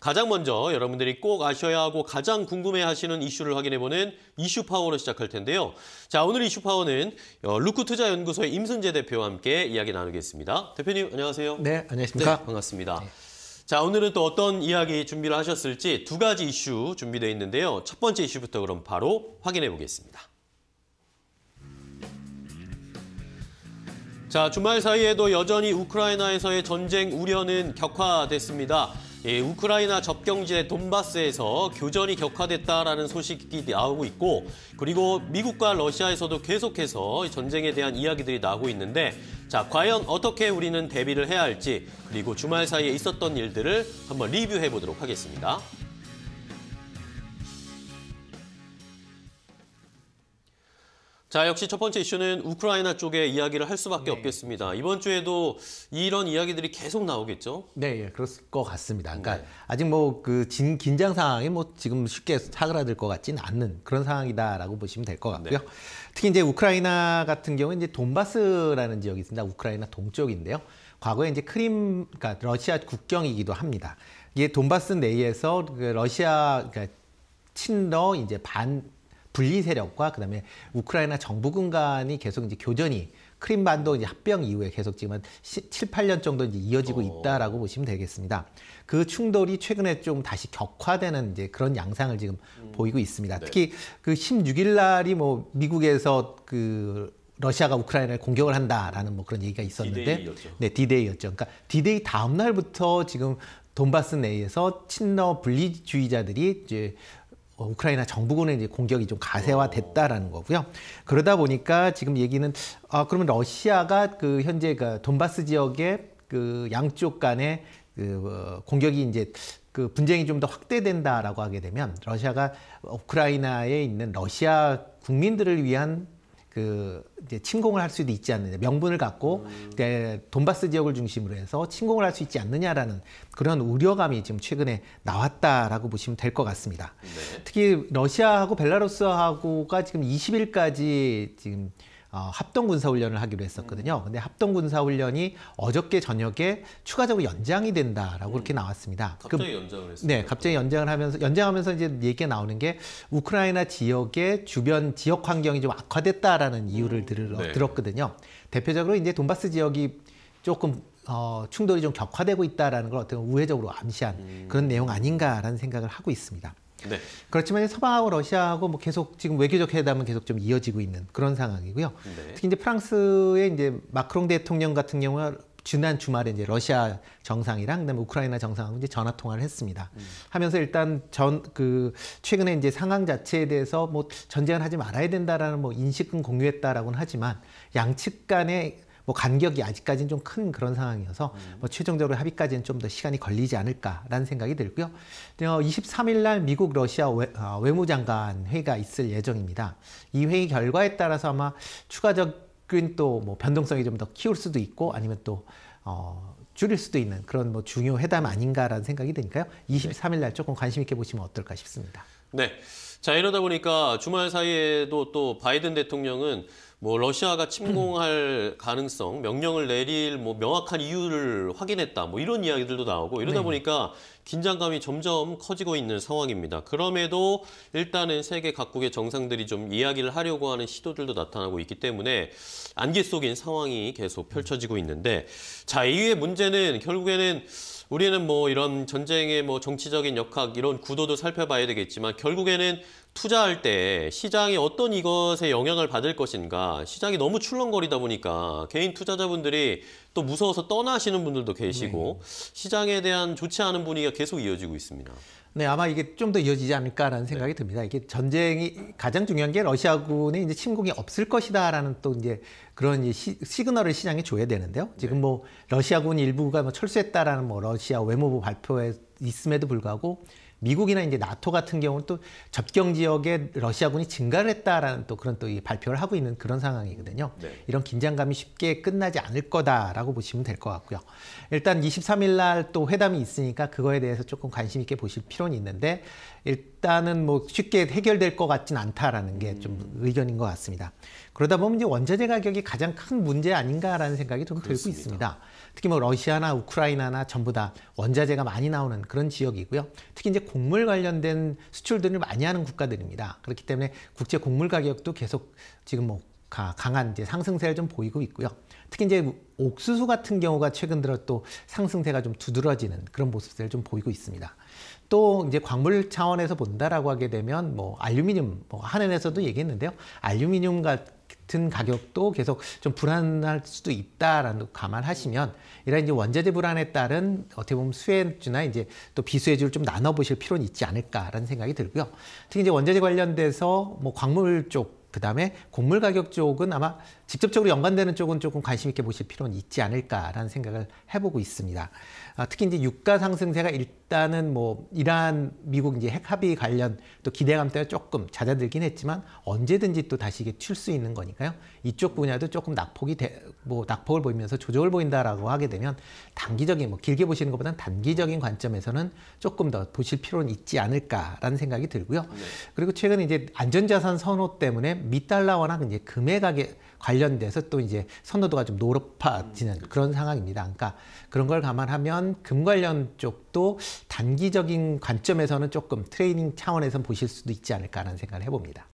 가장 먼저 여러분들이 꼭 아셔야 하고 가장 궁금해하시는 이슈를 확인해보는 이슈 파워로 시작할 텐데요. 자 오늘 이슈 파워는 어, 루크 투자 연구소의 임승재 대표와 함께 이야기 나누겠습니다. 대표님 안녕하세요. 네 안녕하십니까. 네, 반갑습니다. 네. 자 오늘은 또 어떤 이야기 준비를 하셨을지 두 가지 이슈 준비되어 있는데요. 첫 번째 이슈부터 그럼 바로 확인해 보겠습니다. 자 주말 사이에도 여전히 우크라이나에서의 전쟁 우려는 격화됐습니다. 예, 우크라이나 접경지대 돈바스에서 교전이 격화됐다라는 소식이 나오고 있고 그리고 미국과 러시아에서도 계속해서 전쟁에 대한 이야기들이 나오고 있는데 자 과연 어떻게 우리는 대비를 해야 할지 그리고 주말 사이에 있었던 일들을 한번 리뷰해 보도록 하겠습니다. 자, 역시 첫 번째 이슈는 우크라이나 쪽의 이야기를 할 수밖에 네. 없겠습니다. 이번 주에도 이런 이야기들이 계속 나오겠죠? 네, 예, 그을것 같습니다. 그러니까 네. 아직 뭐 그 긴장 상황이 뭐 지금 쉽게 사그라들 것 같지는 않는 그런 상황이다라고 보시면 될 것 같고요. 네. 특히 이제 우크라이나 같은 경우는 이제 돈바스라는 지역이 있습니다. 우크라이나 동쪽인데요. 과거에 이제 크림, 그러니까 러시아 국경이기도 합니다. 이게 돈바스 내에서 그 러시아, 그러니까 친러 이제 반 분리 세력과 그다음에 우크라이나 정부군 간이 계속 이제 교전이 크림반도 이제 합병 이후에 계속 지금 한 7, 8년 정도 이제 이어지고 어. 있다라고 보시면 되겠습니다. 그 충돌이 최근에 좀 다시 격화되는 이제 그런 양상을 지금 음. 보이고 있습니다. 네. 특히 그 16일 날이 뭐 미국에서 그 러시아가 우크라이나를 공격을 한다라는 뭐 그런 얘기가 있었는데 d d a 였죠 네, 디데이였죠. 그러니까 디데이 다음 날부터 지금 돈바스 내에서 친러 분리주의자들이 이제 어, 우크라이나 정부군의 이제 공격이 좀 가세화됐다라는 거고요. 그러다 보니까 지금 얘기는 아 그러면 러시아가 그 현재 그 돈바스 지역의 그 양쪽 간의 그 어, 공격이 이제 그 분쟁이 좀 더 확대된다라고 하게 되면 러시아가 우크라이나에 있는 러시아 국민들을 위한 그 이제 침공을 할 수도 있지 않느냐 명분을 갖고 음. 돈바스 지역을 중심으로 해서 침공을 할 수 있지 않느냐라는 그런 우려감이 지금 최근에 나왔다라고 보시면 될 것 같습니다. 네. 특히 러시아하고 벨라루스하고가 지금 20일까지 지금 어, 합동군사훈련을 하기로 했었거든요. 음. 근데 합동군사훈련이 어저께 저녁에 추가적으로 연장이 된다라고 그렇게 음. 나왔습니다. 그 갑자기 그, 연장을 했어요. 네, 갑자기 연장을 하면서 연장하면서 이제 얘기가 나오는 게 우크라이나 지역의 주변 지역 환경이 좀 악화됐다라는 이유를 음. 들, 네. 들었거든요. 대표적으로 이제 돈바스 지역이 조금 어, 충돌이 좀 격화되고 있다라는 걸 어떻게 우회적으로 암시한 음. 그런 내용 아닌가라는 생각을 하고 있습니다. 네. 그렇지만 서방하고 러시아하고 뭐 계속 지금 외교적 회담은 계속 좀 이어지고 있는 그런 상황이고요. 네. 특히 이제 프랑스의 이제 마크롱 대통령 같은 경우가 지난 주말에 이제 러시아 정상이랑 그다음에 우크라이나 정상하고 이제 전화 통화를 했습니다. 음. 하면서 일단 전 그 최근에 이제 상황 자체에 대해서 뭐 전쟁을 하지 말아야 된다라는 뭐 인식은 공유했다라고는 하지만 양측 간의 뭐 간격이 아직까지는 좀 큰 그런 상황이어서 음. 뭐 최종적으로 합의까지는 좀 더 시간이 걸리지 않을까라는 생각이 들고요. 23일 어, 날 미국 러시아 외, 어, 외무장관 회의가 있을 예정입니다. 이 회의 결과에 따라서 아마 추가적인 또뭐 변동성이 좀 더 키울 수도 있고 아니면 또 어, 줄일 수도 있는 그런 뭐 중요 회담 아닌가라는 생각이 드니까요. 23일 날 조금 관심 있게 보시면 어떨까 싶습니다. 네. 자, 이러다 보니까 주말 사이에도 또 바이든 대통령은 뭐 러시아가 침공할 가능성, 명령을 내릴 뭐 명확한 이유를 확인했다. 뭐 이런 이야기들도 나오고 이러다 네. 보니까 긴장감이 점점 커지고 있는 상황입니다. 그럼에도 일단은 세계 각국의 정상들이 좀 이야기를 하려고 하는 시도들도 나타나고 있기 때문에 안개 속인 상황이 계속 펼쳐지고 있는데 자, 이후의 문제는 결국에는 우리는 뭐 이런 전쟁의 뭐 정치적인 역학 이런 구도도 살펴봐야 되겠지만 결국에는 투자할 때 시장이 어떤 이것에 영향을 받을 것인가 시장이 너무 출렁거리다 보니까 개인 투자자분들이 또 무서워서 떠나시는 분들도 계시고 네. 시장에 대한 좋지 않은 분위기가 계속 이어지고 있습니다. 네, 아마 이게 좀 더 이어지지 않을까라는 네. 생각이 네. 듭니다. 이게 전쟁이 가장 중요한 게 러시아군의 이제 침공이 없을 것이다라는 또 이제 그런 이제 시, 그널을 시장에 줘야 되는데요. 지금 네. 뭐 러시아군 일부가 뭐 철수했다라는 뭐 러시아 외무부 발표에 있음에도 불구하고 미국이나 이제 나토 같은 경우는 또 접경 지역에 러시아군이 증가를 했다라는 또 그런 또 이 발표를 하고 있는 그런 상황이거든요. 네. 이런 긴장감이 쉽게 끝나지 않을 거다라고 보시면 될 것 같고요. 일단 23일 날 또 회담이 있으니까 그거에 대해서 조금 관심 있게 보실 필요는 있는데 일단은 뭐 쉽게 해결될 것 같진 않다라는 게좀 음. 의견인 것 같습니다. 그러다 보면 이제 원자재 가격이 가장 큰 문제 아닌가라는 생각이 좀 들고 있습니다. 특히 뭐 러시아나 우크라이나나 전부 다 원자재가 많이 나오는 그런 지역이고요. 특히 이제 곡물 관련된 수출들을 많이 하는 국가들입니다. 그렇기 때문에 국제 곡물 가격도 계속 지금 뭐 강한 이제 상승세를 좀 보이고 있고요. 특히 이제 옥수수 같은 경우가 최근 들어 또 상승세가 좀 두드러지는 그런 모습들을 좀 보이고 있습니다. 또 이제 광물 차원에서 본다라고 하게 되면 뭐 알루미늄, 뭐 한은에서도 얘기했는데요. 알루미늄 같은 같은 가격도 계속 좀 불안할 수도 있다라는 거 감안하시면 이런 이제 원자재 불안에 따른 어떻게 보면 수혜주나 이제 또 비수혜주를 좀 나눠 보실 필요는 있지 않을까라는 생각이 들고요. 특히 이제 원자재 관련돼서 뭐 광물 쪽 그다음에 곡물 가격 쪽은 아마 직접적으로 연관되는 쪽은 조금 관심 있게 보실 필요는 있지 않을까라는 생각을 해보고 있습니다. 아, 특히 이제 유가 상승세가 일단은 뭐 이란 미국 이제 핵 합의 관련 또 기대감 때문에 조금 잦아들긴 했지만 언제든지 또 다시 이게 튈 수 있는 거니까요. 이쪽 분야도 조금 낙폭이 되, 뭐 낙폭을 보이면서 조정을 보인다라고 하게 되면 단기적인 뭐 길게 보시는 것보다는 단기적인 관점에서는 조금 더 보실 필요는 있지 않을까라는 생각이 들고요. 네. 그리고 최근 이제 안전자산 선호 때문에 미달러화나 이제 금액하게 관련돼서 또 이제 선호도가 좀 높아지는 음. 그런 상황입니다. 그러니까 그런 걸 감안하면 금 관련 쪽도 단기적인 관점에서는 조금 트레이닝 차원에서 보실 수도 있지 않을까하는 생각을 해봅니다.